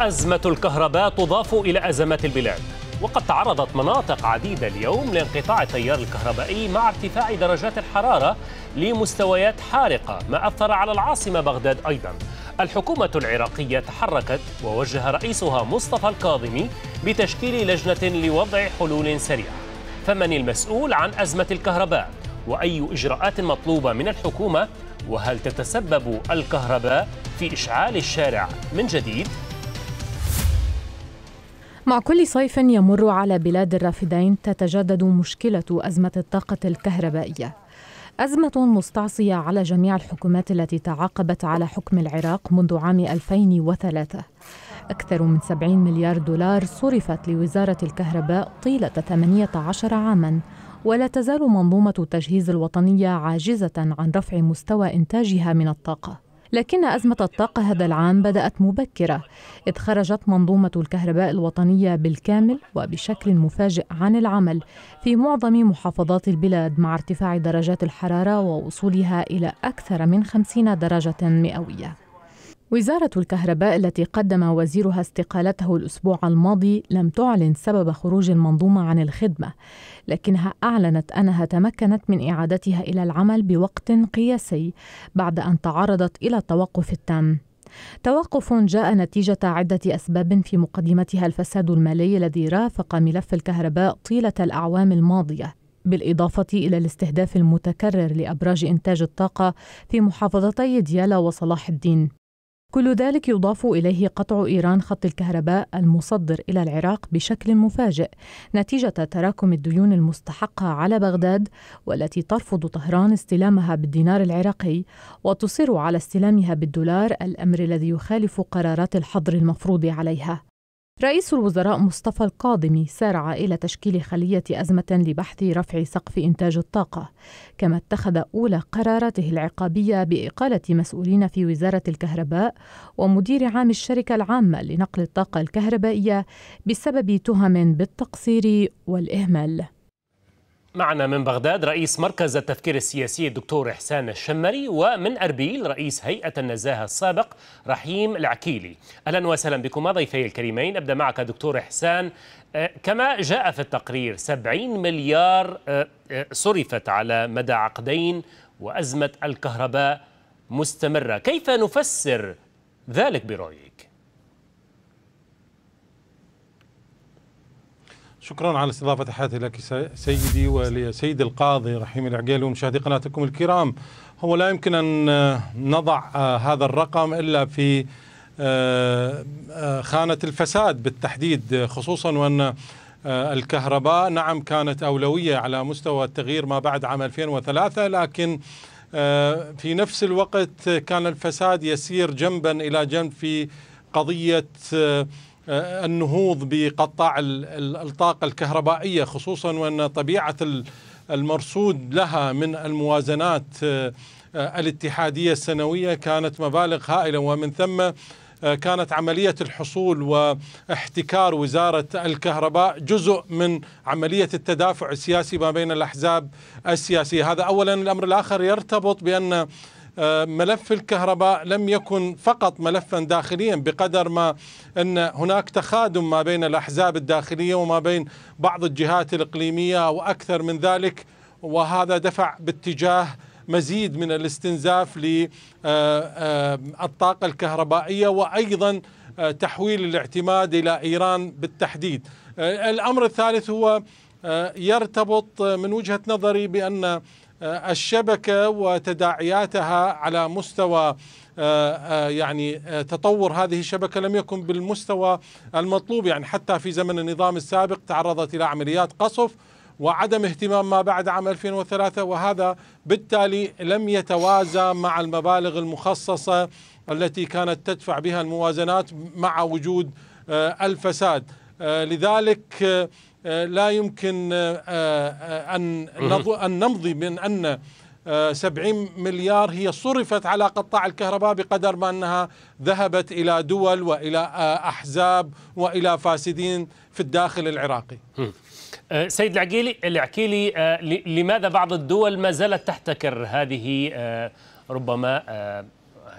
أزمة الكهرباء تضاف إلى أزمات البلاد وقد تعرضت مناطق عديدة اليوم لانقطاع التيار الكهربائي مع ارتفاع درجات الحرارة لمستويات حارقة ما أثر على العاصمة بغداد أيضا الحكومة العراقية تحركت ووجه رئيسها مصطفى الكاظمي بتشكيل لجنة لوضع حلول سريعة فمن المسؤول عن أزمة الكهرباء وأي إجراءات مطلوبة من الحكومة وهل تتسبب الكهرباء في إشعال الشارع من جديد؟ مع كل صيف يمر على بلاد الرافدين تتجدد مشكلة أزمة الطاقة الكهربائية أزمة مستعصية على جميع الحكومات التي تعاقبت على حكم العراق منذ عام 2003 أكثر من 70 مليار دولار صرفت لوزارة الكهرباء طيلة 18 عاماً ولا تزال منظومة التجهيز الوطنية عاجزة عن رفع مستوى إنتاجها من الطاقة لكن أزمة الطاقة هذا العام بدأت مبكرة إذ خرجت منظومة الكهرباء الوطنية بالكامل وبشكل مفاجئ عن العمل في معظم محافظات البلاد مع ارتفاع درجات الحرارة ووصولها إلى أكثر من 50 درجة مئوية وزارة الكهرباء التي قدم وزيرها استقالته الأسبوع الماضي لم تعلن سبب خروج المنظومة عن الخدمة، لكنها أعلنت أنها تمكنت من إعادتها إلى العمل بوقت قياسي بعد أن تعرضت إلى التوقف التام. توقف جاء نتيجة عدة أسباب في مقدمتها الفساد المالي الذي رافق ملف الكهرباء طيلة الأعوام الماضية بالإضافة إلى الاستهداف المتكرر لأبراج إنتاج الطاقة في محافظتي ديالا وصلاح الدين كل ذلك يضاف إليه قطع إيران خط الكهرباء المصدر إلى العراق بشكل مفاجئ نتيجة تراكم الديون المستحقة على بغداد والتي ترفض طهران استلامها بالدينار العراقي وتصر على استلامها بالدولار الأمر الذي يخالف قرارات الحظر المفروض عليها رئيس الوزراء مصطفى القادمي سارع إلى تشكيل خلية أزمة لبحث رفع سقف إنتاج الطاقة، كما اتخذ أولى قراراته العقابية بإقالة مسؤولين في وزارة الكهرباء ومدير عام الشركة العامة لنقل الطاقة الكهربائية بسبب تهم بالتقصير والإهمال. معنا من بغداد رئيس مركز التفكير السياسي الدكتور إحسان الشمري ومن أربيل رئيس هيئة النزاهة السابق رحيم العكيلي أهلا وسهلا بكما ضيفي الكريمين أبدأ معك دكتور إحسان أه، كما جاء في التقرير 70 مليار أه، أه، صرفت على مدى عقدين وأزمة الكهرباء مستمرة كيف نفسر ذلك برأيك؟ شكرا على استضافة حياتي لك سيدي ولسيد القاضي رحيم العقيل ومشاهدي قناتكم الكرام هو لا يمكن أن نضع آه، هذا الرقم إلا في آه، آه، خانة الفساد بالتحديد خصوصا وأن الكهرباء نعم كانت أولوية على مستوى التغيير ما بعد عام 2003 لكن في نفس الوقت كان الفساد يسير جنبا إلى جنب في قضية آه، النهوض بقطاع الطاقة الكهربائية خصوصا وأن طبيعة المرصود لها من الموازنات آه، آه، الاتحادية السنوية كانت مبالغ هائلة ومن ثم كانت عملية الحصول واحتكار وزارة الكهرباء جزء من عملية التدافع السياسي ما بين الأحزاب السياسية هذا أولا الأمر الآخر يرتبط بأن آه، ملف الكهرباء لم يكن فقط ملفا داخليا بقدر ما ان هناك تخادم ما بين الاحزاب الداخليه وما بين بعض الجهات الاقليميه واكثر من ذلك وهذا دفع باتجاه مزيد من الاستنزاف للطاقه آه، آه، الكهربائيه وايضا تحويل الاعتماد الى ايران بالتحديد. الامر الثالث هو يرتبط من وجهه نظري بان آه، الشبكه وتداعياتها على مستوى آه، آه، يعني تطور هذه الشبكه لم يكن بالمستوى المطلوب يعني حتى في زمن النظام السابق تعرضت الى عمليات قصف وعدم اهتمام ما بعد عام 2003 وهذا بالتالي لم يتوازى مع المبالغ المخصصه التي كانت تدفع بها الموازنات مع وجود الفساد آه، لذلك آه، آه، لا يمكن أن أن نمضي من أن 70 مليار هي صرفت على قطاع الكهرباء بقدر ما أنها ذهبت إلى دول وإلى أحزاب وإلى فاسدين في الداخل العراقي سيد العقيلي العكيلي لماذا بعض الدول ما زالت تحتكر هذه ربما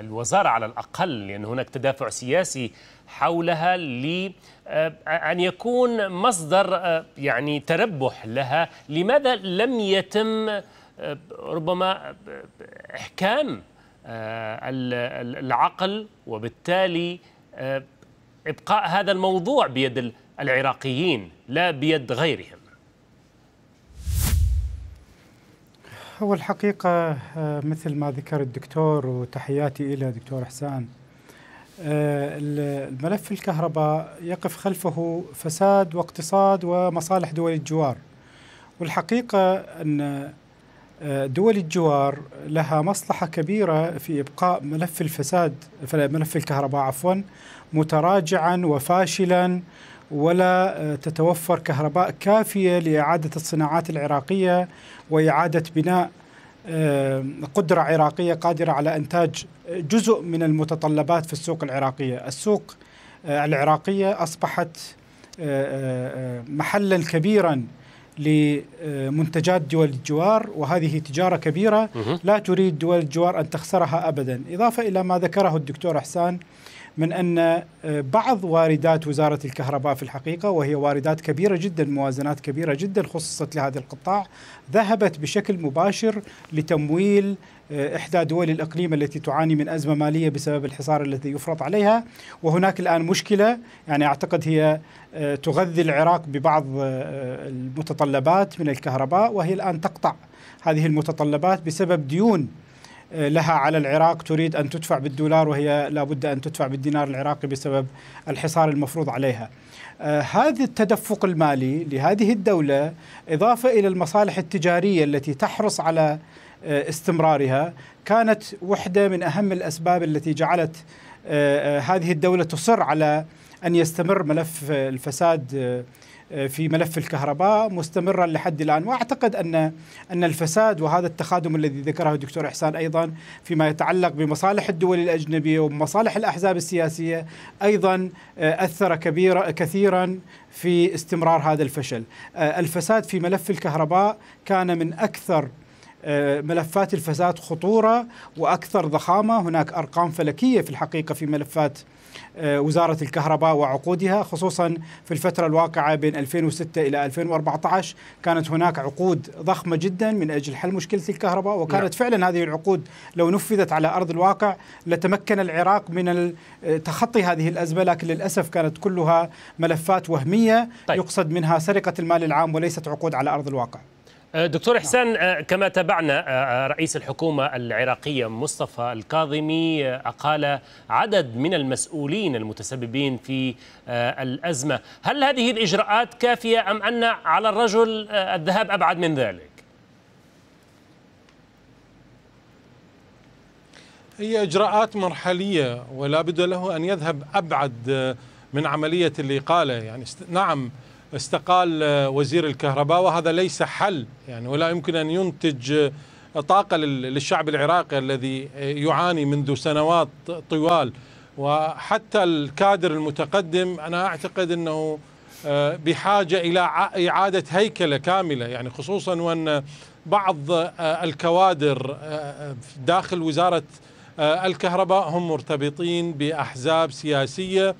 الوزارة على الأقل لأن هناك تدافع سياسي حولها ل آه، أن يكون مصدر آه، يعني تربح لها لماذا لم يتم آه، ربما إحكام العقل وبالتالي إبقاء هذا الموضوع بيد العراقيين لا بيد غيرهم هو الحقيقة مثل ما ذكر الدكتور وتحياتي إلى دكتور حسان آه، الملف الكهرباء يقف خلفه فساد واقتصاد ومصالح دول الجوار والحقيقة أن آه، دول الجوار لها مصلحة كبيرة في إبقاء ملف الفساد ملف الكهرباء عفوا متراجعا وفاشلا ولا آه، تتوفر كهرباء كافية لإعادة الصناعات العراقية وإعادة بناء آه، قدرة عراقية قادرة على إنتاج جزء من المتطلبات في السوق العراقية السوق آه، العراقية أصبحت آه، محلا كبيرا لمنتجات دول الجوار وهذه تجارة كبيرة لا تريد دول الجوار أن تخسرها أبدا إضافة إلى ما ذكره الدكتور احسان من أن آه، بعض واردات وزارة الكهرباء في الحقيقة وهي واردات كبيرة جدا موازنات كبيرة جدا خصصت لهذا القطاع ذهبت بشكل مباشر لتمويل آه، إحدى دول الإقليم التي تعاني من أزمة مالية بسبب الحصار الذي يفرض عليها وهناك الآن مشكلة يعني أعتقد هي آه، تغذي العراق ببعض آه، المتطلبات من الكهرباء وهي الآن تقطع هذه المتطلبات بسبب ديون لها على العراق تريد أن تدفع بالدولار وهي لابد أن تدفع بالدينار العراقي بسبب الحصار المفروض عليها هذا التدفق المالي لهذه الدولة إضافة إلى المصالح التجارية التي تحرص على آه، استمرارها كانت وحده من اهم الاسباب التي جعلت آه، آه، هذه الدوله تصر على ان يستمر ملف الفساد في ملف الكهرباء مستمرا لحد الان واعتقد ان ان الفساد وهذا التخادم الذي ذكره الدكتور احسان ايضا فيما يتعلق بمصالح الدول الاجنبيه ومصالح الاحزاب السياسيه ايضا اثر كبيرا كثيرا في استمرار هذا الفشل الفساد في ملف الكهرباء كان من اكثر آه، ملفات الفساد خطوره واكثر ضخامه، هناك ارقام فلكيه في الحقيقه في ملفات آه، وزارة الكهرباء وعقودها خصوصا في الفترة الواقعة بين 2006 إلى 2014 كانت هناك عقود ضخمة جدا من أجل حل مشكلة الكهرباء وكانت نعم. فعلا هذه العقود لو نفذت على أرض الواقع لتمكن العراق من آه، تخطي هذه الأزمة لكن للأسف كانت كلها ملفات وهمية طيب. يقصد منها سرقة المال العام وليست عقود على أرض الواقع آه، دكتور حسان آه، كما تابعنا آه، رئيس الحكومة العراقية مصطفى الكاظمي أقال عدد من المسؤولين المتسببين في الأزمة هل هذه الإجراءات كافية أم أن على الرجل الذهاب أبعد من ذلك؟ هي إجراءات مرحلية ولا بد له أن يذهب أبعد من عملية الإقالة يعني نعم استقال آه، وزير الكهرباء وهذا ليس حل يعني ولا يمكن أن ينتج آه، طاقة للشعب العراقي الذي آه، يعاني منذ سنوات طوال وحتى الكادر المتقدم أنا أعتقد أنه بحاجة إلى إعادة هيكلة كاملة يعني خصوصا وأن بعض الكوادر داخل وزارة الكهرباء هم مرتبطين بأحزاب سياسية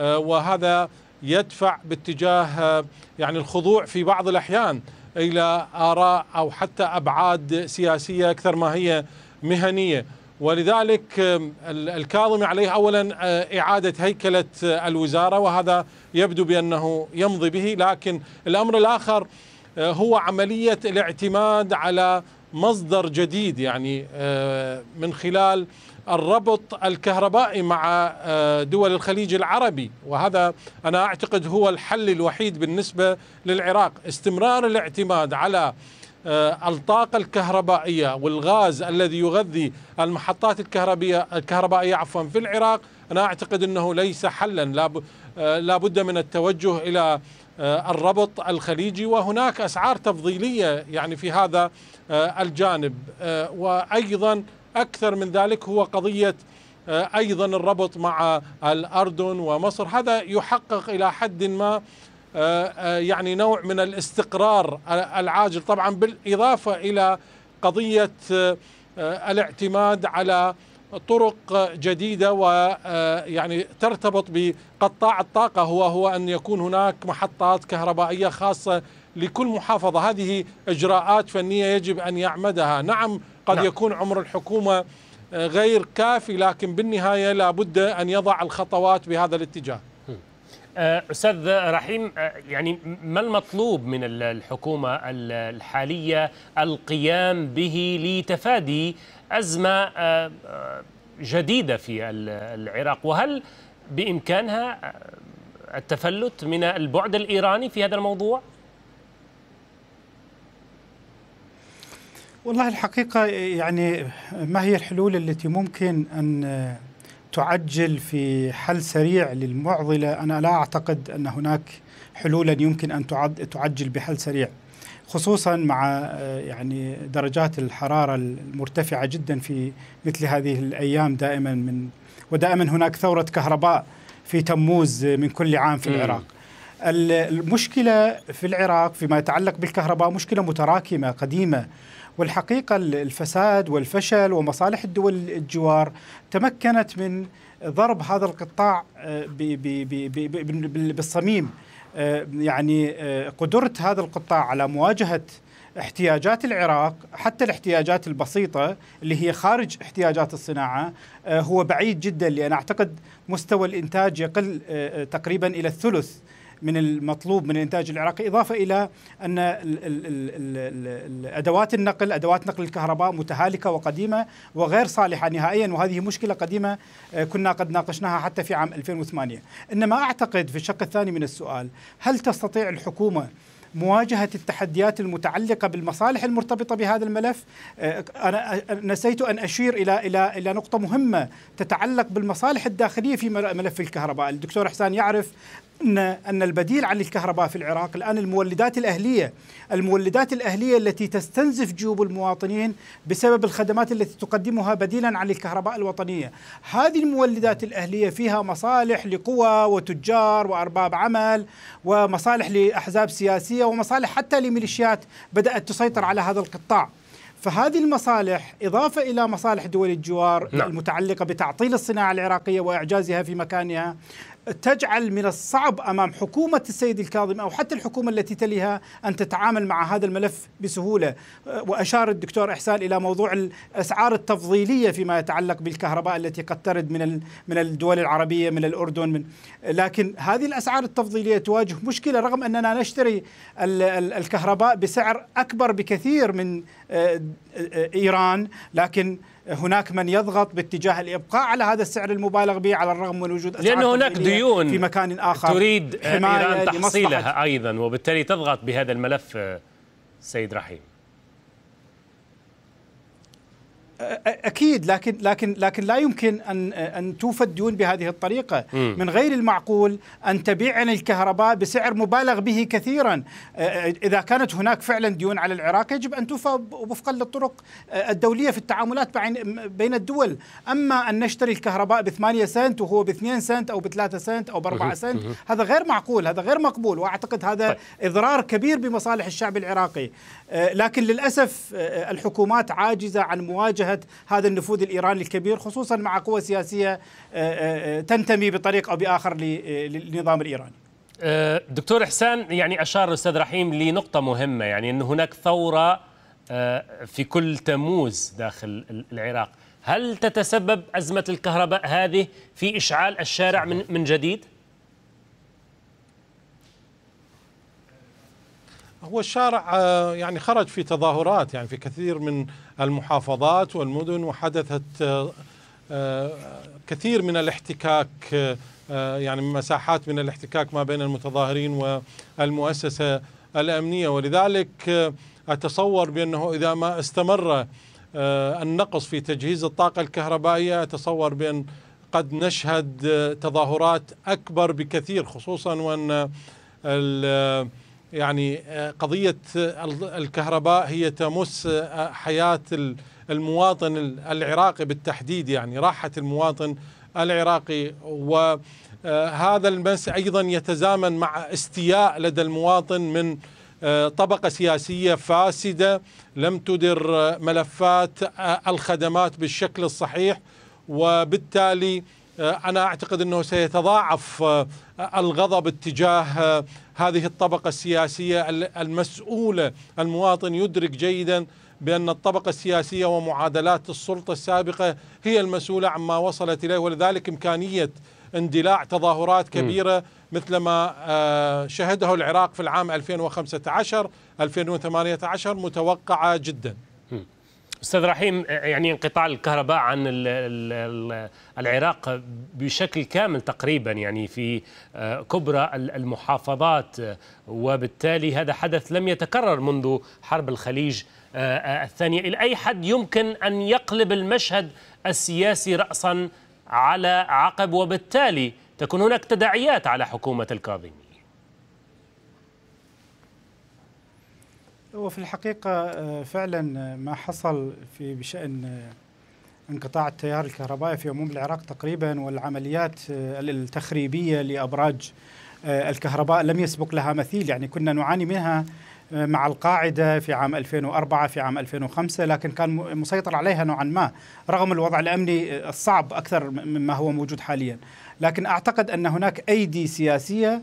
وهذا يدفع باتجاه آه، يعني الخضوع في بعض الأحيان إلى آراء أو حتى أبعاد سياسية أكثر ما هي مهنية ولذلك آه، الكاظمي عليه اولا آه، اعاده هيكله الوزاره وهذا يبدو بانه يمضي به لكن الامر الاخر هو عمليه الاعتماد على مصدر جديد يعني من خلال الربط الكهربائي مع آه، دول الخليج العربي وهذا انا اعتقد هو الحل الوحيد بالنسبه للعراق استمرار الاعتماد على آه، الطاقة الكهربائية والغاز الذي يغذي المحطات الكهربية الكهربائية عفوا في العراق أنا أعتقد أنه ليس حلا لا آه، بد من التوجه إلى الربط الخليجي وهناك أسعار تفضيلية يعني في هذا الجانب وأيضا أكثر من ذلك هو قضية آه، أيضا الربط مع الأردن ومصر هذا يحقق إلى حد ما آه، آه، يعني نوع من الاستقرار العاجل طبعا بالإضافة إلى قضية الاعتماد على طرق جديدة ويعني ترتبط بقطاع الطاقة هو هو أن يكون هناك محطات كهربائية خاصة لكل محافظة هذه إجراءات فنية يجب أن يعمدها نعم قد نعم. يكون عمر الحكومة آه، غير كافي لكن بالنهاية لابد أن يضع الخطوات بهذا الاتجاه آه، استاذ رحيم آه، يعني ما المطلوب من الحكومه الحاليه القيام به لتفادي ازمه جديده في العراق وهل بامكانها التفلت من البعد الايراني في هذا الموضوع؟ والله الحقيقة يعني ما هي الحلول التي ممكن أن تعجل في حل سريع للمعضلة أنا لا أعتقد أن هناك حلولا يمكن أن تعجل بحل سريع خصوصا مع يعني درجات الحرارة المرتفعة جدا في مثل هذه الأيام دائما من ودائما هناك ثورة كهرباء في تموز من كل عام في العراق المشكلة في العراق فيما يتعلق بالكهرباء مشكلة متراكمة قديمة والحقيقة الفساد والفشل ومصالح الدول الجوار تمكنت من ضرب هذا القطاع بالصميم يعني قدرة هذا القطاع على مواجهة احتياجات العراق حتى الاحتياجات البسيطة اللي هي خارج احتياجات الصناعة آه، هو بعيد جدا لأن أعتقد مستوى الإنتاج يقل آه، آه، تقريبا إلى الثلث من المطلوب من الانتاج العراقي اضافه الى ان ادوات النقل ادوات نقل الكهرباء متهالكه وقديمه وغير صالحه نهائيا وهذه مشكله قديمه آه، كنا قد ناقشناها حتى في عام 2008 انما اعتقد في الشق الثاني من السؤال هل تستطيع الحكومه مواجهة التحديات المتعلقة بالمصالح المرتبطة بهذا الملف آه، أنا نسيت أن أشير إلى إلى إلى نقطة مهمة تتعلق بالمصالح الداخلية في ملف الكهرباء الدكتور حسان يعرف ان ان البديل عن الكهرباء في العراق الان المولدات الاهليه، المولدات الاهليه التي تستنزف جيوب المواطنين بسبب الخدمات التي تقدمها بديلا عن الكهرباء الوطنيه، هذه المولدات الاهليه فيها مصالح لقوى وتجار وارباب عمل ومصالح لاحزاب سياسيه ومصالح حتى لميليشيات بدات تسيطر على هذا القطاع. فهذه المصالح إضافة إلى مصالح دول الجوار نعم. المتعلقة بتعطيل الصناعة العراقية وإعجازها في مكانها تجعل من الصعب امام حكومه السيد الكاظم او حتى الحكومه التي تليها ان تتعامل مع هذا الملف بسهوله واشار الدكتور احسان الى موضوع الاسعار التفضيليه فيما يتعلق بالكهرباء التي قد ترد من من الدول العربيه من الاردن من لكن هذه الاسعار التفضيليه تواجه مشكله رغم اننا نشتري الكهرباء بسعر اكبر بكثير من آه، آه، آه، ايران لكن هناك من يضغط باتجاه الابقاء على هذا السعر المبالغ به على الرغم من وجود اسعار لانه هناك ديون في مكان اخر تريد آه، ايران تحصيلها ايضا وبالتالي تضغط بهذا الملف آه، سيد رحيم اكيد لكن لكن لكن لا يمكن ان ان توفى الديون بهذه الطريقه م. من غير المعقول ان تبيع الكهرباء بسعر مبالغ به كثيرا اذا كانت هناك فعلا ديون على العراق يجب ان توفى وفقا للطرق الدوليه في التعاملات بين الدول اما ان نشتري الكهرباء ب 8 سنت وهو ب 2 سنت او ب 3 سنت او ب 4 سنت هذا غير معقول هذا غير مقبول واعتقد هذا طيب. اضرار كبير بمصالح الشعب العراقي لكن للاسف الحكومات عاجزه عن مواجهه مواجهه هذا النفوذ الايراني الكبير خصوصا مع قوى سياسيه آه، آه، آه، تنتمي بطريق او باخر للنظام الايراني. دكتور احسان يعني اشار الاستاذ رحيم لنقطه مهمه يعني ان هناك ثوره في كل تموز داخل العراق، هل تتسبب ازمه الكهرباء هذه في اشعال الشارع من من جديد؟ هو الشارع آه، يعني خرج في تظاهرات يعني في كثير من المحافظات والمدن وحدثت آه، آه، كثير من الاحتكاك يعني مساحات من الاحتكاك ما بين المتظاهرين والمؤسسة الأمنية ولذلك أتصور بأنه إذا ما استمر النقص في تجهيز الطاقة الكهربائية أتصور بأن قد نشهد تظاهرات أكبر بكثير خصوصا وأن يعني آه, قضية آه, الكهرباء هي تمس آه, حياة المواطن العراقي بالتحديد يعني راحة المواطن العراقي وهذا المس أيضا يتزامن مع استياء لدى المواطن من طبقة سياسية فاسدة لم تدر ملفات الخدمات بالشكل الصحيح وبالتالي أنا أعتقد أنه سيتضاعف الغضب اتجاه هذه الطبقة السياسية المسؤولة المواطن يدرك جيدا بأن الطبقة السياسية ومعادلات السلطة السابقة هي المسؤولة عما وصلت إليه ولذلك إمكانية اندلاع تظاهرات كبيرة مثل ما آه، شهده العراق في العام 2015 2018 متوقعة جداً استاذ رحيم يعني انقطاع الكهرباء عن العراق بشكل كامل تقريبا يعني في آه، كبرى المحافظات آه، وبالتالي هذا حدث لم يتكرر منذ حرب الخليج آه، الثانيه الى اي حد يمكن ان يقلب المشهد السياسي راسا على عقب وبالتالي تكون هناك تداعيات على حكومه الكاظمي وفي الحقيقة آه، فعلا آه، ما حصل في بشأن آه، انقطاع التيار الكهربائي في عموم العراق تقريبا والعمليات التخريبية لأبراج الكهرباء لم يسبق لها مثيل يعني كنا نعاني منها مع القاعدة في عام 2004 في عام 2005 لكن كان مسيطر عليها نوعا ما رغم الوضع الأمني الصعب أكثر مما هو موجود حاليا لكن أعتقد أن هناك أيدي سياسية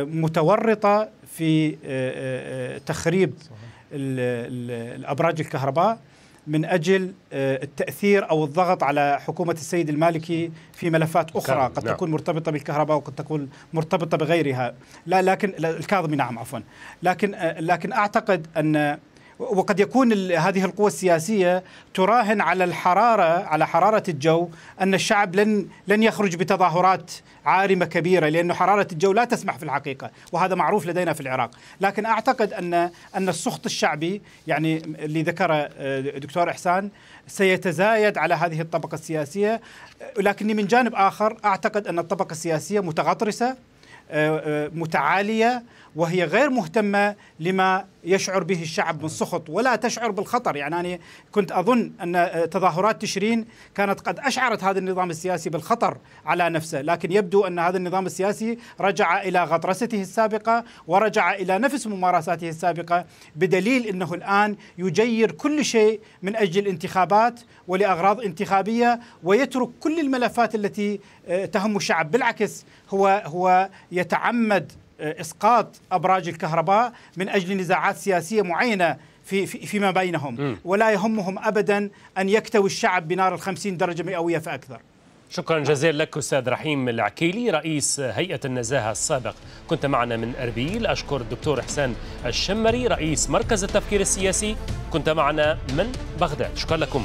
متورطة في آه، آه، آه، تخريب الابراج الكهرباء من اجل التاثير او الضغط على حكومه السيد المالكي في ملفات اخرى نعم. قد نعم. تكون مرتبطه بالكهرباء وقد تكون مرتبطه بغيرها لا لكن الكاظمي نعم عفوا لكن لكن اعتقد ان وقد يكون هذه القوى السياسية تراهن على الحرارة على حرارة الجو أن الشعب لن لن يخرج بتظاهرات عارمة كبيرة لأن حرارة الجو لا تسمح في الحقيقة وهذا معروف لدينا في العراق لكن أعتقد أن أن السخط الشعبي يعني اللي ذكره آه، دكتور إحسان سيتزايد على هذه الطبقة السياسية لكني من جانب آخر أعتقد أن الطبقة السياسية متغطرسة آه، آه، متعالية وهي غير مهتمة لما يشعر به الشعب من سخط ولا تشعر بالخطر يعني أنا كنت أظن أن تظاهرات تشرين كانت قد أشعرت هذا النظام السياسي بالخطر على نفسه لكن يبدو أن هذا النظام السياسي رجع إلى غطرسته السابقة ورجع إلى نفس ممارساته السابقة بدليل أنه الآن يجير كل شيء من أجل الانتخابات ولأغراض انتخابية ويترك كل الملفات التي آه، تهم الشعب بالعكس هو هو يتعمد آه، اسقاط ابراج الكهرباء من اجل نزاعات سياسيه معينه في فيما بينهم ولا يهمهم ابدا ان يكتوي الشعب بنار ال50 درجه مئويه فاكثر شكرا جزيلا لك استاذ رحيم العكيلي رئيس هيئه النزاهه السابق كنت معنا من اربيل اشكر الدكتور حسان الشمري رئيس مركز التفكير السياسي كنت معنا من بغداد شكرا لكم